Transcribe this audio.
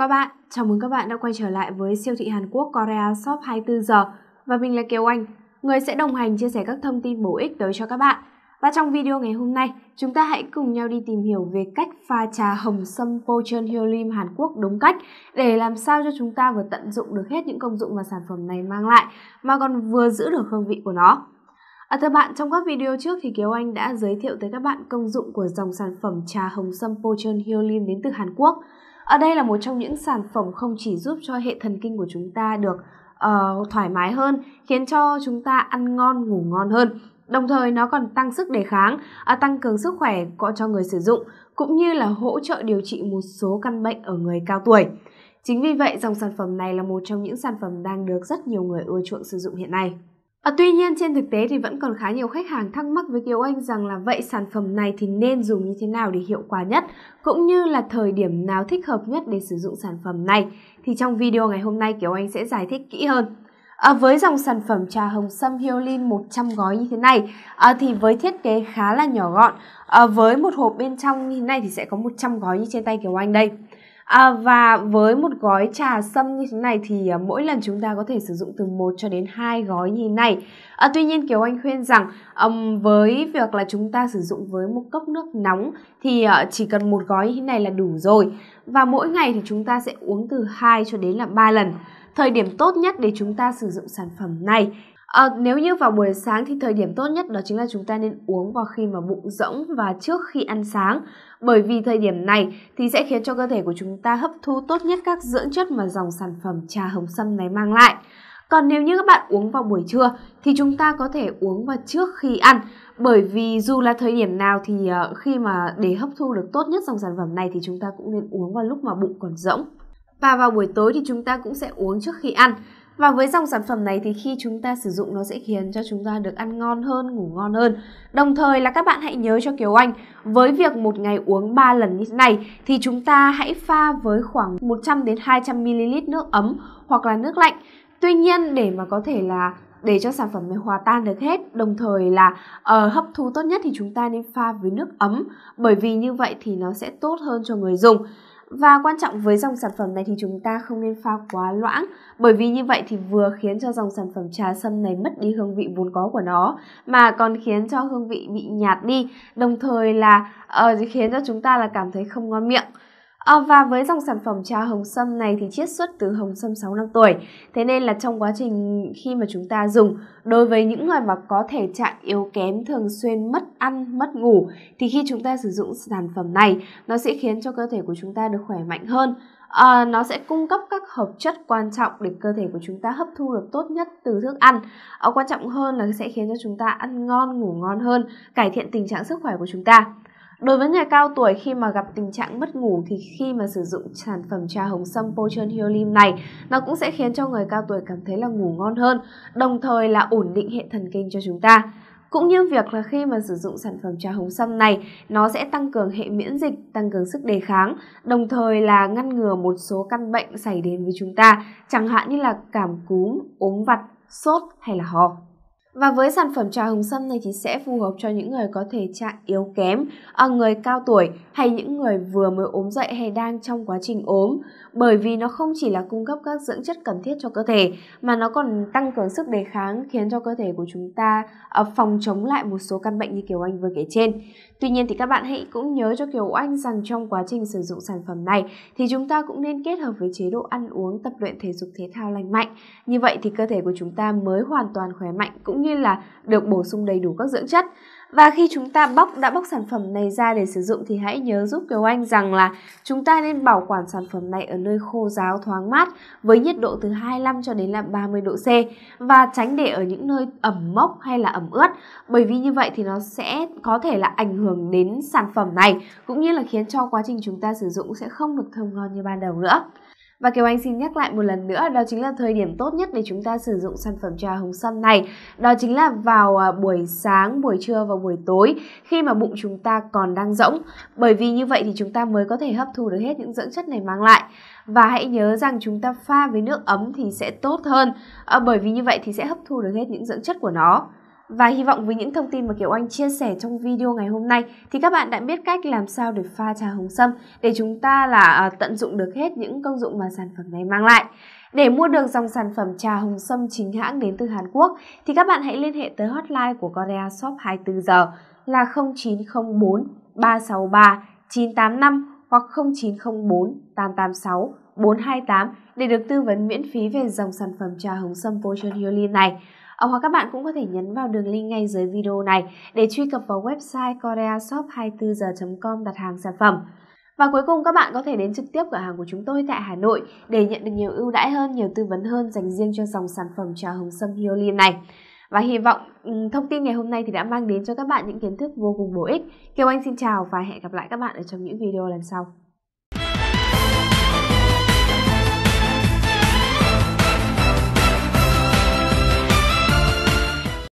các bạn, chào mừng các bạn đã quay trở lại với siêu thị Hàn Quốc Korea Shop 24 giờ và mình là Kiều Anh, người sẽ đồng hành chia sẻ các thông tin bổ ích tới cho các bạn. Và trong video ngày hôm nay, chúng ta hãy cùng nhau đi tìm hiểu về cách pha trà hồng sâm Pochon Hyolim Hàn Quốc đúng cách để làm sao cho chúng ta vừa tận dụng được hết những công dụng mà sản phẩm này mang lại mà còn vừa giữ được hương vị của nó. À, thưa bạn, trong các video trước thì Kiều Anh đã giới thiệu tới các bạn công dụng của dòng sản phẩm trà hồng sâm Pochon Hyolim đến từ Hàn Quốc ở đây là một trong những sản phẩm không chỉ giúp cho hệ thần kinh của chúng ta được uh, thoải mái hơn khiến cho chúng ta ăn ngon ngủ ngon hơn đồng thời nó còn tăng sức đề kháng uh, tăng cường sức khỏe của cho người sử dụng cũng như là hỗ trợ điều trị một số căn bệnh ở người cao tuổi chính vì vậy dòng sản phẩm này là một trong những sản phẩm đang được rất nhiều người ưa chuộng sử dụng hiện nay À, tuy nhiên trên thực tế thì vẫn còn khá nhiều khách hàng thắc mắc với Kiều Anh rằng là vậy sản phẩm này thì nên dùng như thế nào để hiệu quả nhất cũng như là thời điểm nào thích hợp nhất để sử dụng sản phẩm này thì trong video ngày hôm nay Kiều Anh sẽ giải thích kỹ hơn. À, với dòng sản phẩm trà hồng sâm Hyolin 100 gói như thế này à, thì với thiết kế khá là nhỏ gọn à, với một hộp bên trong như thế này thì sẽ có 100 gói như trên tay Kiều Anh đây. À, và với một gói trà sâm như thế này thì à, mỗi lần chúng ta có thể sử dụng từ 1 cho đến 2 gói như này. À, tuy nhiên Kiều Anh khuyên rằng um, với việc là chúng ta sử dụng với một cốc nước nóng thì à, chỉ cần một gói như này là đủ rồi. Và mỗi ngày thì chúng ta sẽ uống từ 2 cho đến là 3 lần. Thời điểm tốt nhất để chúng ta sử dụng sản phẩm này À, nếu như vào buổi sáng thì thời điểm tốt nhất đó chính là chúng ta nên uống vào khi mà bụng rỗng và trước khi ăn sáng bởi vì thời điểm này thì sẽ khiến cho cơ thể của chúng ta hấp thu tốt nhất các dưỡng chất mà dòng sản phẩm trà hồng sâm này mang lại. Còn nếu như các bạn uống vào buổi trưa thì chúng ta có thể uống vào trước khi ăn bởi vì dù là thời điểm nào thì ờ, khi mà để hấp thu được tốt nhất dòng sản phẩm này thì chúng ta cũng nên uống vào lúc mà bụng còn rỗng. Và vào buổi tối thì chúng ta cũng sẽ uống trước khi ăn và với dòng sản phẩm này thì khi chúng ta sử dụng nó sẽ khiến cho chúng ta được ăn ngon hơn, ngủ ngon hơn. Đồng thời là các bạn hãy nhớ cho Kiều Anh, với việc một ngày uống 3 lần như thế này thì chúng ta hãy pha với khoảng 100 đến 200 ml nước ấm hoặc là nước lạnh. Tuy nhiên để mà có thể là để cho sản phẩm này hòa tan được hết đồng thời là uh, hấp thu tốt nhất thì chúng ta nên pha với nước ấm bởi vì như vậy thì nó sẽ tốt hơn cho người dùng và quan trọng với dòng sản phẩm này thì chúng ta không nên pha quá loãng bởi vì như vậy thì vừa khiến cho dòng sản phẩm trà sâm này mất đi hương vị vốn có của nó mà còn khiến cho hương vị bị nhạt đi đồng thời là uh, khiến cho chúng ta là cảm thấy không ngon miệng. À, và với dòng sản phẩm trà hồng sâm này thì chiết xuất từ hồng sâm 6 năm tuổi. Thế nên là trong quá trình khi mà chúng ta dùng, đối với những người mà có thể trạng yếu kém thường xuyên mất ăn mất ngủ thì khi chúng ta sử dụng sản phẩm này nó sẽ khiến cho cơ thể của chúng ta được khỏe mạnh hơn à, nó sẽ cung cấp các hợp chất quan trọng để cơ thể của chúng ta hấp thu được tốt nhất từ thức ăn à, quan trọng hơn là sẽ khiến cho chúng ta ăn ngon ngủ ngon hơn cải thiện tình trạng sức khỏe của chúng ta Đối với người cao tuổi khi mà gặp tình trạng mất ngủ thì khi mà sử dụng sản phẩm trà hồng sâm Potion Hyalim này nó cũng sẽ khiến cho người cao tuổi cảm thấy là ngủ ngon hơn, đồng thời là ổn định hệ thần kinh cho chúng ta cũng như việc là khi mà sử dụng sản phẩm trà hồng sâm này nó sẽ tăng cường hệ miễn dịch tăng cường sức đề kháng đồng thời là ngăn ngừa một số căn bệnh xảy đến với chúng ta chẳng hạn như là cảm cúm ốm vặt sốt hay là ho và với sản phẩm trà hồng sâm này thì sẽ phù hợp cho những người có thể trạng yếu kém, ở à, người cao tuổi hay những người vừa mới ốm dậy hay đang trong quá trình ốm. Bởi vì nó không chỉ là cung cấp các dưỡng chất cần thiết cho cơ thể mà nó còn tăng cường sức đề kháng khiến cho cơ thể của chúng ta à, phòng chống lại một số căn bệnh như Kiều Anh vừa kể trên. Tuy nhiên thì các bạn hãy cũng nhớ cho Kiều Anh rằng trong quá trình sử dụng sản phẩm này thì chúng ta cũng nên kết hợp với chế độ ăn uống, tập luyện thể dục thể thao lành mạnh. Như vậy thì cơ thể của chúng ta mới hoàn toàn khỏe mạnh cũng cũng như là được bổ sung đầy đủ các dưỡng chất. Và khi chúng ta bóc đã bóc sản phẩm này ra để sử dụng thì hãy nhớ giúp Kiều Anh rằng là chúng ta nên bảo quản sản phẩm này ở nơi khô ráo thoáng mát với nhiệt độ từ 25 cho đến là 30 độ C và tránh để ở những nơi ẩm mốc hay là ẩm ướt bởi vì như vậy thì nó sẽ có thể là ảnh hưởng đến sản phẩm này cũng như là khiến cho quá trình chúng ta sử dụng sẽ không được thơm ngon như ban đầu nữa. Và Kiều Anh xin nhắc lại một lần nữa, đó chính là thời điểm tốt nhất để chúng ta sử dụng sản phẩm trà hồng sâm này. Đó chính là vào à, buổi sáng, buổi trưa và buổi tối khi mà bụng chúng ta còn đang rỗng. Bởi vì như vậy thì chúng ta mới có thể hấp thu được hết những dưỡng chất này mang lại. Và hãy nhớ rằng chúng ta pha với nước ấm thì sẽ tốt hơn, à, bởi vì như vậy thì sẽ hấp thu được hết những dưỡng chất của nó. Và hy vọng với những thông tin mà Kiều Anh chia sẻ trong video ngày hôm nay thì các bạn đã biết cách làm sao để pha trà hồng sâm để chúng ta là à, tận dụng được hết những công dụng mà sản phẩm này mang lại. Để mua được dòng sản phẩm trà hồng sâm chính hãng đến từ Hàn Quốc thì các bạn hãy liên hệ tới hotline của Korea Shop 24 giờ là 0904 363 985 hoặc 0904 886 428 để được tư vấn miễn phí về dòng sản phẩm trà hồng sâm Potion Healing này. Ờ, hoặc các bạn cũng có thể nhấn vào đường link ngay dưới video này để truy cập vào website koreashop24h.com đặt hàng sản phẩm. Và cuối cùng các bạn có thể đến trực tiếp cửa hàng của chúng tôi tại Hà Nội để nhận được nhiều ưu đãi hơn, nhiều tư vấn hơn dành riêng cho dòng sản phẩm trà hồng sâm Hyolin này. Và hy vọng ừ, thông tin ngày hôm nay thì đã mang đến cho các bạn những kiến thức vô cùng bổ ích. Kiều Anh xin chào và hẹn gặp lại các bạn ở trong những video lần sau.